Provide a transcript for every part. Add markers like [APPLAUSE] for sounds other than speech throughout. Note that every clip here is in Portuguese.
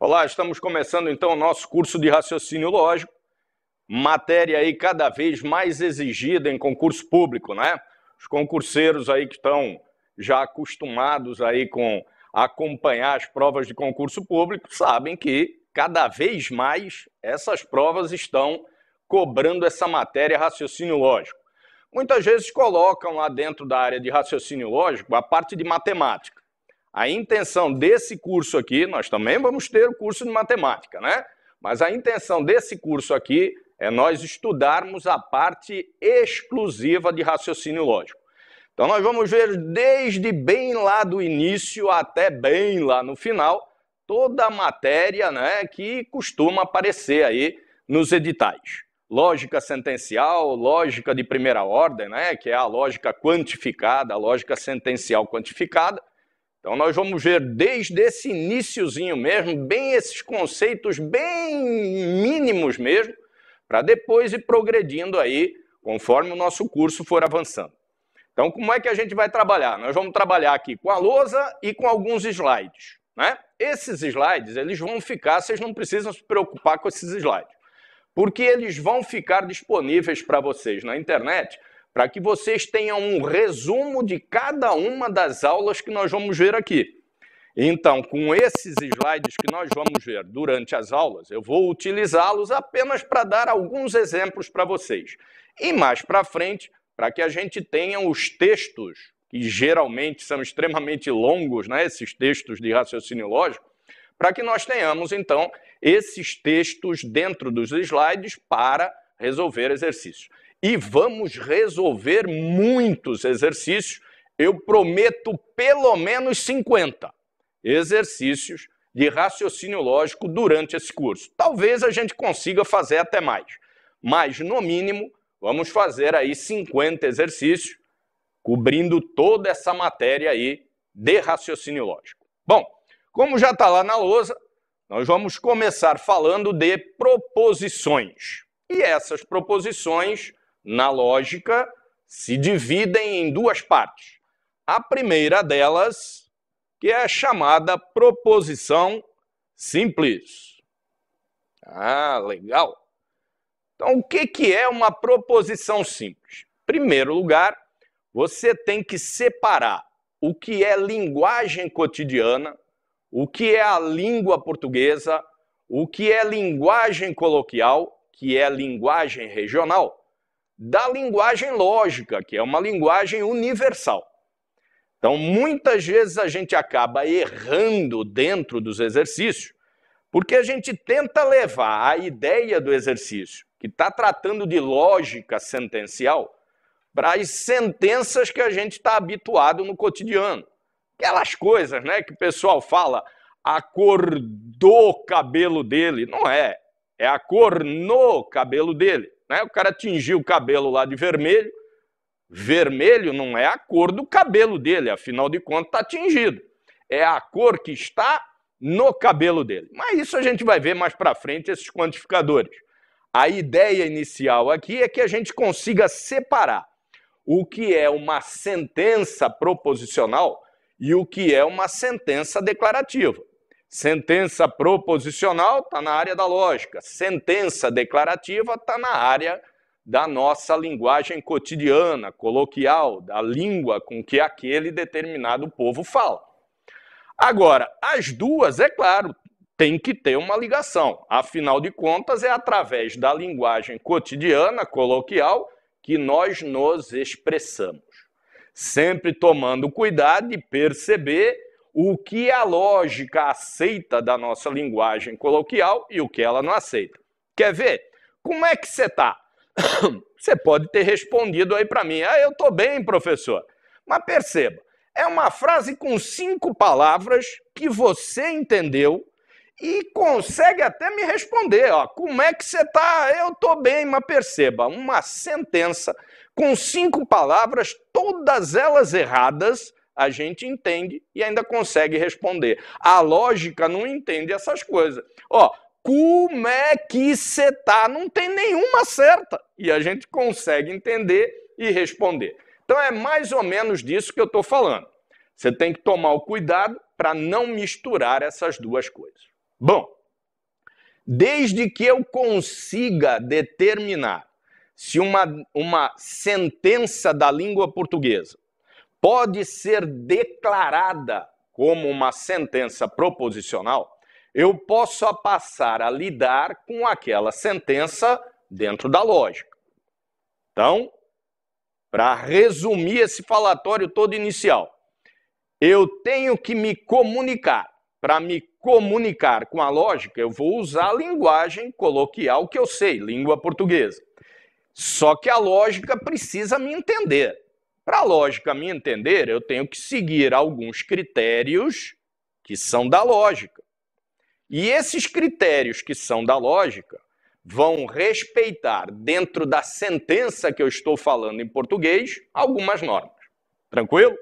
Olá, estamos começando então o nosso curso de raciocínio lógico, matéria aí cada vez mais exigida em concurso público, né? Os concurseiros aí que estão já acostumados aí com acompanhar as provas de concurso público sabem que cada vez mais essas provas estão cobrando essa matéria raciocínio lógico muitas vezes colocam lá dentro da área de raciocínio lógico a parte de matemática. A intenção desse curso aqui, nós também vamos ter o curso de matemática, né? Mas a intenção desse curso aqui é nós estudarmos a parte exclusiva de raciocínio lógico. Então nós vamos ver desde bem lá do início até bem lá no final toda a matéria, né, que costuma aparecer aí nos editais lógica sentencial, lógica de primeira ordem, né, que é a lógica quantificada, a lógica sentencial quantificada. Então nós vamos ver desde esse iníciozinho mesmo, bem esses conceitos bem mínimos mesmo, para depois ir progredindo aí conforme o nosso curso for avançando. Então como é que a gente vai trabalhar? Nós vamos trabalhar aqui com a lousa e com alguns slides, né? Esses slides, eles vão ficar, vocês não precisam se preocupar com esses slides porque eles vão ficar disponíveis para vocês na internet, para que vocês tenham um resumo de cada uma das aulas que nós vamos ver aqui. Então, com esses slides que nós vamos ver durante as aulas, eu vou utilizá-los apenas para dar alguns exemplos para vocês. E mais para frente, para que a gente tenha os textos, que geralmente são extremamente longos, né, esses textos de raciocínio lógico, para que nós tenhamos, então, esses textos dentro dos slides para resolver exercícios. E vamos resolver muitos exercícios, eu prometo pelo menos 50 exercícios de raciocínio lógico durante esse curso. Talvez a gente consiga fazer até mais, mas no mínimo vamos fazer aí 50 exercícios cobrindo toda essa matéria aí de raciocínio lógico. Bom, como já está lá na lousa, nós vamos começar falando de proposições. E essas proposições, na lógica, se dividem em duas partes. A primeira delas, que é a chamada proposição simples. Ah, legal. Então, o que, que é uma proposição simples? Em primeiro lugar, você tem que separar o que é linguagem cotidiana o que é a língua portuguesa, o que é linguagem coloquial, que é linguagem regional, da linguagem lógica, que é uma linguagem universal. Então, muitas vezes a gente acaba errando dentro dos exercícios, porque a gente tenta levar a ideia do exercício, que está tratando de lógica sentencial, para as sentenças que a gente está habituado no cotidiano aquelas coisas, né, que o pessoal fala, a cor do cabelo dele, não é, é a cor no cabelo dele, né? O cara tingiu o cabelo lá de vermelho. Vermelho não é a cor do cabelo dele, afinal de contas está tingido. É a cor que está no cabelo dele. Mas isso a gente vai ver mais para frente esses quantificadores. A ideia inicial aqui é que a gente consiga separar o que é uma sentença proposicional e o que é uma sentença declarativa. Sentença proposicional está na área da lógica, sentença declarativa está na área da nossa linguagem cotidiana, coloquial, da língua com que aquele determinado povo fala. Agora, as duas, é claro, tem que ter uma ligação. Afinal de contas, é através da linguagem cotidiana, coloquial, que nós nos expressamos sempre tomando cuidado de perceber o que a lógica aceita da nossa linguagem coloquial e o que ela não aceita. Quer ver? Como é que você está? [COUGHS] Você pode ter respondido aí para mim: ah, eu estou bem, professor. Mas perceba, é uma frase com cinco palavras que você entendeu e consegue até me responder, ó, como é que você está? Eu estou bem, mas perceba, uma sentença com cinco palavras, todas elas erradas, a gente entende e ainda consegue responder. A lógica não entende essas coisas. Ó, como é que você tá? Não tem nenhuma certa. E a gente consegue entender e responder. Então é mais ou menos disso que eu estou falando. Você tem que tomar o cuidado para não misturar essas duas coisas. Bom, desde que eu consiga determinar se uma, uma sentença da língua portuguesa pode ser declarada como uma sentença proposicional, eu posso passar a lidar com aquela sentença dentro da lógica. Então, para resumir esse falatório todo inicial, eu tenho que me comunicar. Para me comunicar com a lógica, eu vou usar a linguagem coloquial que eu sei, língua portuguesa. Só que a lógica precisa me entender. Para a lógica me entender, eu tenho que seguir alguns critérios que são da lógica. E esses critérios que são da lógica vão respeitar, dentro da sentença que eu estou falando em português, algumas normas. Tranquilo?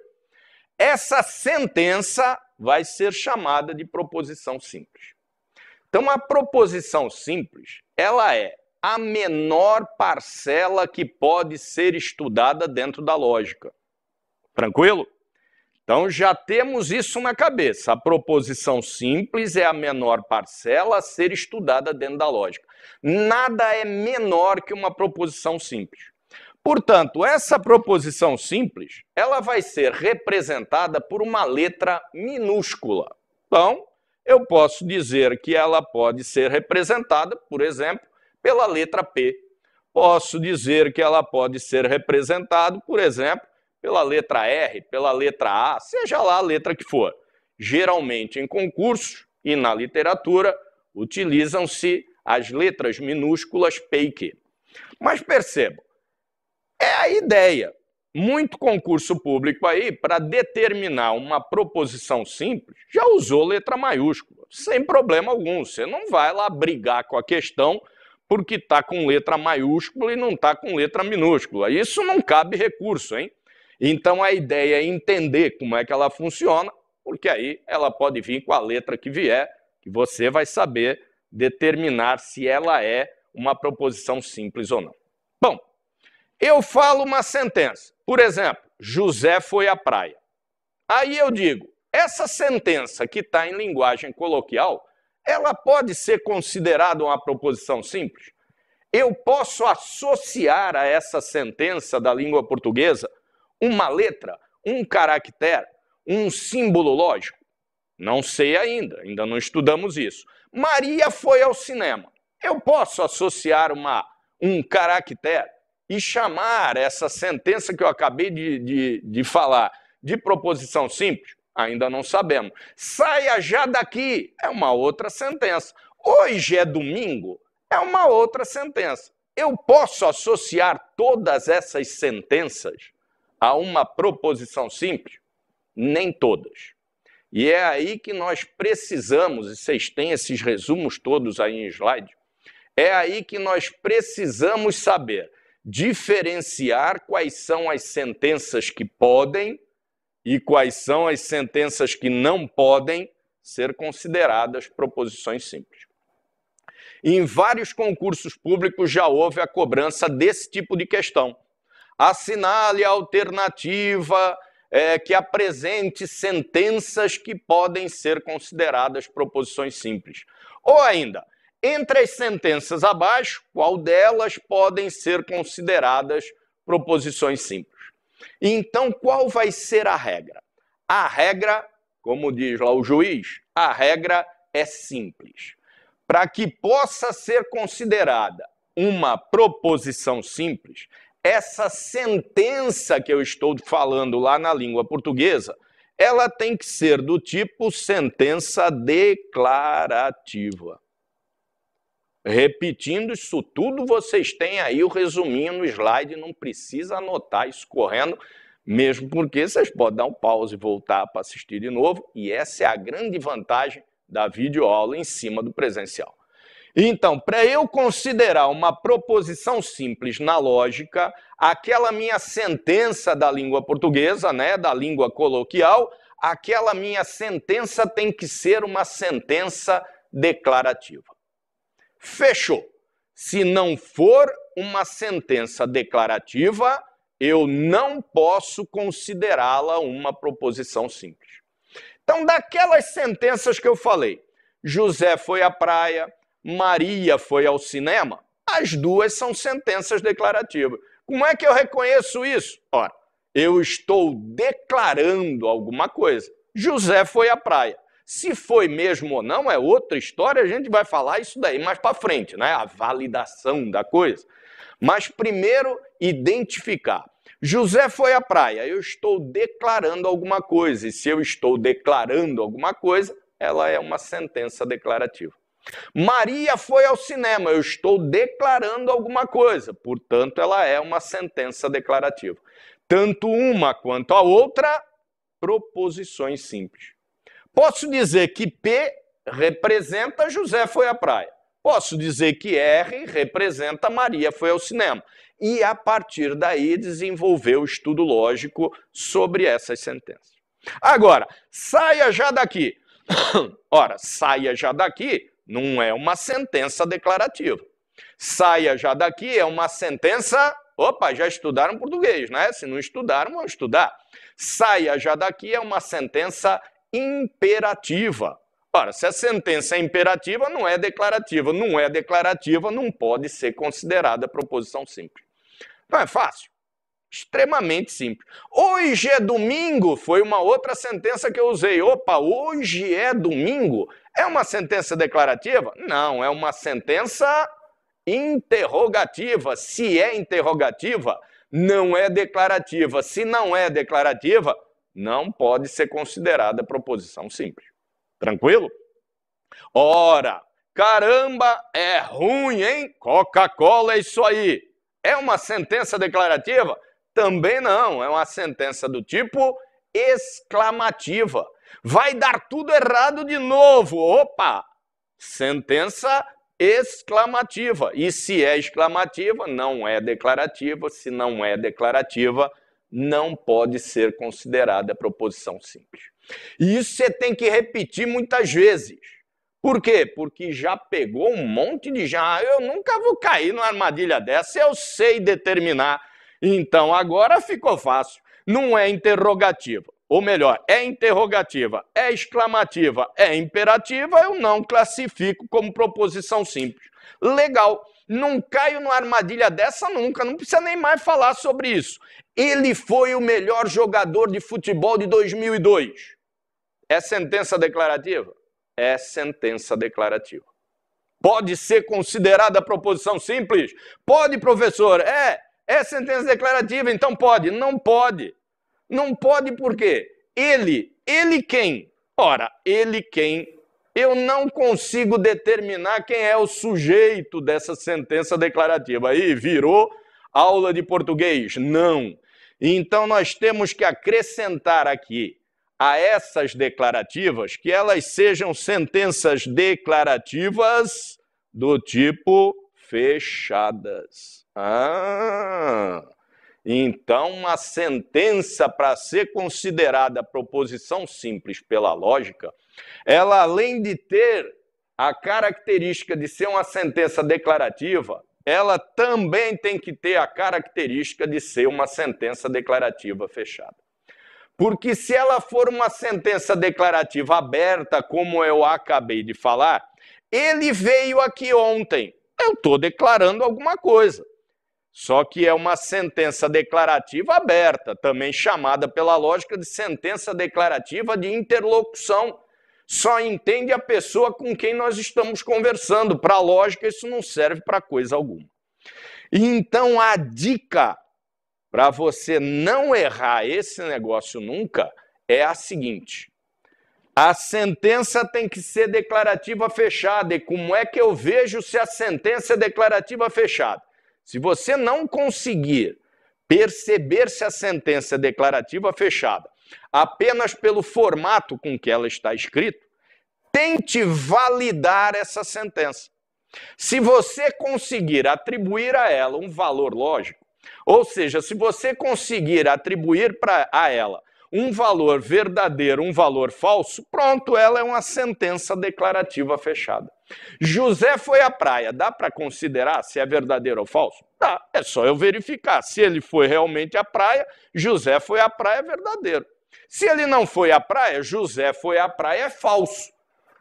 Essa sentença vai ser chamada de proposição simples. Então, a proposição simples, ela é a menor parcela que pode ser estudada dentro da lógica. Tranquilo? Então já temos isso na cabeça. A proposição simples é a menor parcela a ser estudada dentro da lógica. Nada é menor que uma proposição simples. Portanto, essa proposição simples, ela vai ser representada por uma letra minúscula. Então, eu posso dizer que ela pode ser representada, por exemplo, pela letra P. Posso dizer que ela pode ser representada, por exemplo, pela letra R, pela letra A, seja lá a letra que for. Geralmente em concurso e na literatura utilizam-se as letras minúsculas P e Q. Mas percebam, é a ideia. Muito concurso público aí, para determinar uma proposição simples, já usou letra maiúscula, sem problema algum. Você não vai lá brigar com a questão porque está com letra maiúscula e não está com letra minúscula. Isso não cabe recurso, hein? Então a ideia é entender como é que ela funciona, porque aí ela pode vir com a letra que vier, que você vai saber determinar se ela é uma proposição simples ou não. Bom, eu falo uma sentença. Por exemplo, José foi à praia. Aí eu digo, essa sentença que está em linguagem coloquial ela pode ser considerada uma proposição simples? Eu posso associar a essa sentença da língua portuguesa uma letra, um caractere, um símbolo lógico? Não sei ainda, ainda não estudamos isso. Maria foi ao cinema. Eu posso associar uma, um caractere e chamar essa sentença que eu acabei de, de, de falar de proposição simples? Ainda não sabemos. Saia já daqui, é uma outra sentença. Hoje é domingo, é uma outra sentença. Eu posso associar todas essas sentenças a uma proposição simples? Nem todas. E é aí que nós precisamos, e vocês têm esses resumos todos aí em slide, é aí que nós precisamos saber diferenciar quais são as sentenças que podem e quais são as sentenças que não podem ser consideradas proposições simples. Em vários concursos públicos já houve a cobrança desse tipo de questão. Assinale a alternativa é, que apresente sentenças que podem ser consideradas proposições simples. Ou ainda, entre as sentenças abaixo, qual delas podem ser consideradas proposições simples? Então, qual vai ser a regra? A regra, como diz lá o juiz, a regra é simples. Para que possa ser considerada uma proposição simples, essa sentença que eu estou falando lá na língua portuguesa, ela tem que ser do tipo sentença declarativa repetindo isso tudo, vocês têm aí o resuminho no slide, não precisa anotar isso correndo, mesmo porque vocês podem dar um pause e voltar para assistir de novo, e essa é a grande vantagem da videoaula em cima do presencial. Então, para eu considerar uma proposição simples na lógica, aquela minha sentença da língua portuguesa, né, da língua coloquial, aquela minha sentença tem que ser uma sentença declarativa. Fechou. Se não for uma sentença declarativa, eu não posso considerá-la uma proposição simples. Então, daquelas sentenças que eu falei, José foi à praia, Maria foi ao cinema, as duas são sentenças declarativas. Como é que eu reconheço isso? Ora, eu estou declarando alguma coisa. José foi à praia. Se foi mesmo ou não é outra história, a gente vai falar isso daí mais para frente, né? A validação da coisa. Mas primeiro identificar. José foi à praia. Eu estou declarando alguma coisa. E se eu estou declarando alguma coisa, ela é uma sentença declarativa. Maria foi ao cinema. Eu estou declarando alguma coisa. Portanto, ela é uma sentença declarativa. Tanto uma quanto a outra, proposições simples. Posso dizer que P representa José foi à praia. Posso dizer que R representa Maria foi ao cinema. E a partir daí desenvolver o estudo lógico sobre essas sentenças. Agora, saia já daqui. [COUGHS] Ora, saia já daqui não é uma sentença declarativa. Saia já daqui é uma sentença. Opa, já estudaram português, né? Se não estudaram, vão estudar. Saia já daqui é uma sentença imperativa. Ora, se a sentença é imperativa, não é declarativa. Não é declarativa, não pode ser considerada proposição simples. Não é fácil? Extremamente simples. Hoje é domingo foi uma outra sentença que eu usei. Opa, hoje é domingo. É uma sentença declarativa? Não, é uma sentença interrogativa. Se é interrogativa, não é declarativa. Se não é declarativa, não pode ser considerada proposição simples. Tranquilo? Ora, caramba, é ruim, hein? Coca-Cola é isso aí. É uma sentença declarativa? Também não, é uma sentença do tipo exclamativa. Vai dar tudo errado de novo. Opa! Sentença exclamativa. E se é exclamativa, não é declarativa. Se não é declarativa, não pode ser considerada proposição simples. E isso você tem que repetir muitas vezes. Por quê? Porque já pegou um monte de já. Ah, eu nunca vou cair numa armadilha dessa, eu sei determinar. Então agora ficou fácil. Não é interrogativa. Ou melhor, é interrogativa, é exclamativa, é imperativa, eu não classifico como proposição simples. Legal. Não caio numa armadilha dessa nunca, não precisa nem mais falar sobre isso. Ele foi o melhor jogador de futebol de 2002. É sentença declarativa? É sentença declarativa. Pode ser considerada proposição simples? Pode, professor. É, é sentença declarativa, então pode. Não pode. Não pode por quê? Ele, ele quem? Ora, ele quem? Eu não consigo determinar quem é o sujeito dessa sentença declarativa. Aí virou aula de português? Não. Então nós temos que acrescentar aqui a essas declarativas que elas sejam sentenças declarativas do tipo fechadas. Ah, então, uma sentença para ser considerada proposição simples pela lógica, ela além de ter a característica de ser uma sentença declarativa, ela também tem que ter a característica de ser uma sentença declarativa fechada. Porque se ela for uma sentença declarativa aberta, como eu acabei de falar, ele veio aqui ontem. Eu estou declarando alguma coisa. Só que é uma sentença declarativa aberta, também chamada pela lógica de sentença declarativa de interlocução só entende a pessoa com quem nós estamos conversando. Para a lógica, isso não serve para coisa alguma. Então, a dica para você não errar esse negócio nunca é a seguinte: a sentença tem que ser declarativa fechada. E como é que eu vejo se a sentença é declarativa fechada? Se você não conseguir perceber se a sentença é declarativa fechada apenas pelo formato com que ela está escrito, tente validar essa sentença. Se você conseguir atribuir a ela um valor lógico, ou seja, se você conseguir atribuir para a ela um valor verdadeiro, um valor falso, pronto, ela é uma sentença declarativa fechada. José foi à praia, dá para considerar se é verdadeiro ou falso? Dá, é só eu verificar. Se ele foi realmente à praia, José foi à praia, é verdadeiro. Se ele não foi à praia, José foi à praia, é falso.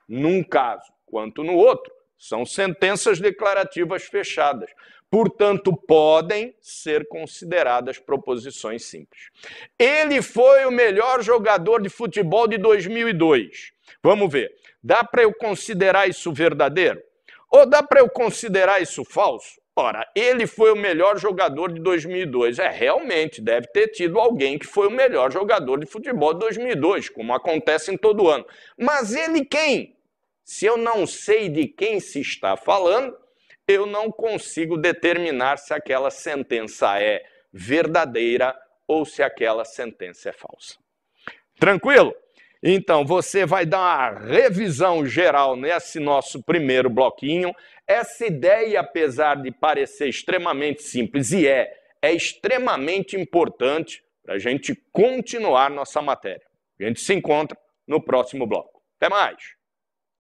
Num caso, quanto no outro. São sentenças declarativas fechadas. Portanto, podem ser consideradas proposições simples. Ele foi o melhor jogador de futebol de 2002. Vamos ver. Dá para eu considerar isso verdadeiro? Ou dá para eu considerar isso falso? Ora, ele foi o melhor jogador de 2002. É, realmente, deve ter tido alguém que foi o melhor jogador de futebol de 2002, como acontece em todo ano. Mas ele quem? Se eu não sei de quem se está falando, eu não consigo determinar se aquela sentença é verdadeira ou se aquela sentença é falsa. Tranquilo? Então, você vai dar uma revisão geral nesse nosso primeiro bloquinho. Essa ideia, apesar de parecer extremamente simples, e é, é extremamente importante para a gente continuar nossa matéria. A gente se encontra no próximo bloco. Até mais!